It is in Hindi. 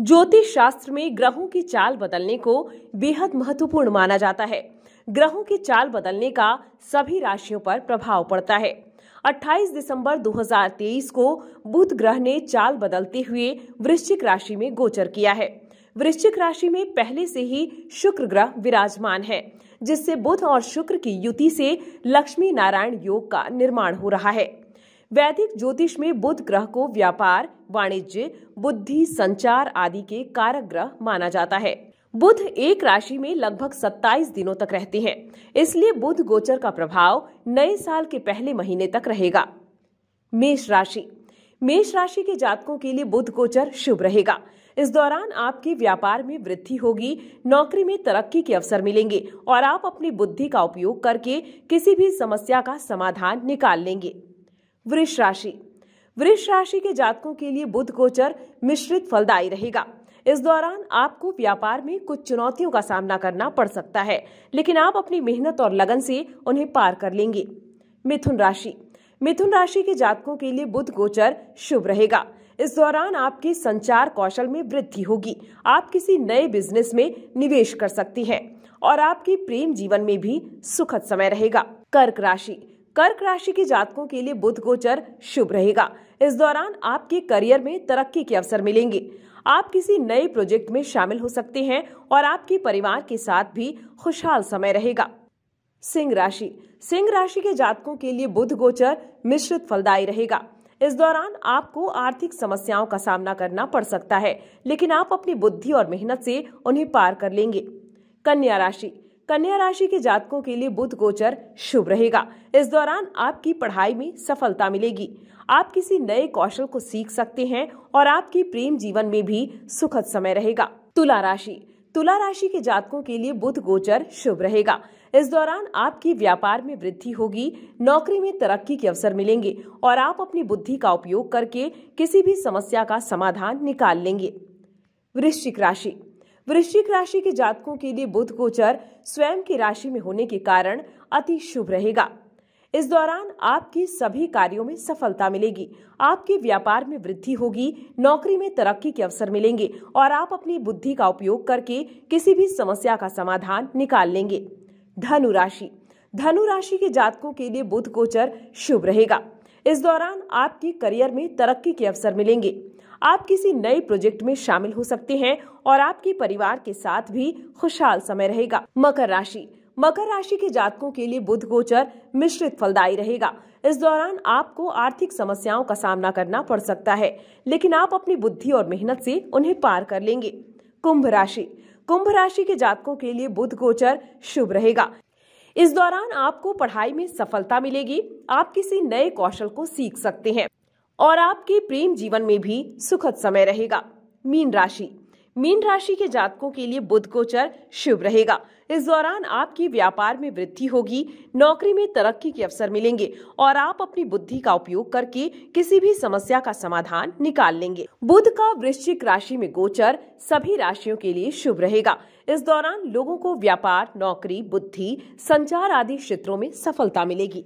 ज्योतिष शास्त्र में ग्रहों की चाल बदलने को बेहद महत्वपूर्ण माना जाता है ग्रहों की चाल बदलने का सभी राशियों पर प्रभाव पड़ता है 28 दिसंबर 2023 को बुध ग्रह ने चाल बदलते हुए वृश्चिक राशि में गोचर किया है वृश्चिक राशि में पहले से ही शुक्र ग्रह विराजमान है जिससे बुध और शुक्र की युति से लक्ष्मी नारायण योग का निर्माण हो रहा है वैदिक ज्योतिष में बुध ग्रह को व्यापार वाणिज्य बुद्धि संचार आदि के कारक ग्रह माना जाता है बुध एक राशि में लगभग 27 दिनों तक रहते हैं इसलिए बुध गोचर का प्रभाव नए साल के पहले महीने तक रहेगा मेष राशि मेष राशि के जातकों के लिए बुध गोचर शुभ रहेगा इस दौरान आपके व्यापार में वृद्धि होगी नौकरी में तरक्की के अवसर मिलेंगे और आप अपनी बुद्धि का उपयोग करके किसी भी समस्या का समाधान निकाल लेंगे वृष राशि वृष राशि के जातकों के लिए बुध गोचर मिश्रित फलदायी रहेगा इस दौरान आपको व्यापार में कुछ चुनौतियों का सामना करना पड़ सकता है लेकिन आप अपनी मेहनत और लगन से उन्हें पार कर लेंगे मिथुन राशि मिथुन राशि के जातकों के लिए बुध गोचर शुभ रहेगा इस दौरान आपके संचार कौशल में वृद्धि होगी आप किसी नए बिजनेस में निवेश कर सकती हैं और आपके प्रेम जीवन में भी सुखद समय रहेगा कर्क राशि कर्क राशि के जातकों के लिए बुध गोचर शुभ रहेगा इस दौरान आपके करियर में तरक्की के अवसर मिलेंगे आप किसी नए प्रोजेक्ट में शामिल हो सकते हैं और आपके परिवार के साथ भी खुशहाल समय रहेगा सिंह राशि सिंह राशि के जातकों के लिए बुध गोचर मिश्रित फलदायी रहेगा इस दौरान आपको आर्थिक समस्याओं का सामना करना पड़ सकता है लेकिन आप अपनी बुद्धि और मेहनत से उन्हें पार कर लेंगे कन्या राशि कन्या राशि के जातकों के लिए बुध गोचर शुभ रहेगा इस दौरान आपकी पढ़ाई में सफलता मिलेगी आप किसी नए कौशल को सीख सकते हैं और आपके प्रेम जीवन में भी सुखद समय रहेगा तुला राशि तुला राशि के जातकों के लिए बुध गोचर शुभ रहेगा इस दौरान आपकी व्यापार में वृद्धि होगी नौकरी में तरक्की के अवसर मिलेंगे और आप अपनी बुद्धि का उपयोग करके किसी भी समस्या का समाधान निकाल लेंगे वृश्चिक राशि वृश्चिक राशि के जातकों के लिए बुध गोचर स्वयं की राशि में होने के कारण अति शुभ रहेगा इस दौरान आपके सभी कार्यों में सफलता मिलेगी आपके व्यापार में वृद्धि होगी नौकरी में तरक्की के अवसर मिलेंगे और आप अपनी बुद्धि का उपयोग करके किसी भी समस्या का समाधान निकाल लेंगे धनु राशि धनु राशि के जातकों के लिए बुध गोचर शुभ रहेगा इस दौरान आपके करियर में तरक्की के अवसर मिलेंगे आप किसी नए प्रोजेक्ट में शामिल हो सकते हैं और आपके परिवार के साथ भी खुशहाल समय रहेगा मकर राशि मकर राशि के जातकों के लिए बुध गोचर मिश्रित फलदायी रहेगा इस दौरान आपको आर्थिक समस्याओं का सामना करना पड़ सकता है लेकिन आप अपनी बुद्धि और मेहनत से उन्हें पार कर लेंगे कुंभ राशि कुंभ राशि के जातकों के लिए बुध गोचर शुभ रहेगा इस दौरान आपको पढ़ाई में सफलता मिलेगी आप किसी नए कौशल को सीख सकते हैं और आपके प्रेम जीवन में भी सुखद समय रहेगा मीन राशि मीन राशि के जातकों के लिए बुध गोचर शुभ रहेगा इस दौरान आपकी व्यापार में वृद्धि होगी नौकरी में तरक्की के अवसर मिलेंगे और आप अपनी बुद्धि का उपयोग करके किसी भी समस्या का समाधान निकाल लेंगे बुध का वृश्चिक राशि में गोचर सभी राशियों के लिए शुभ रहेगा इस दौरान लोगों को व्यापार नौकरी बुद्धि संचार आदि क्षेत्रों में सफलता मिलेगी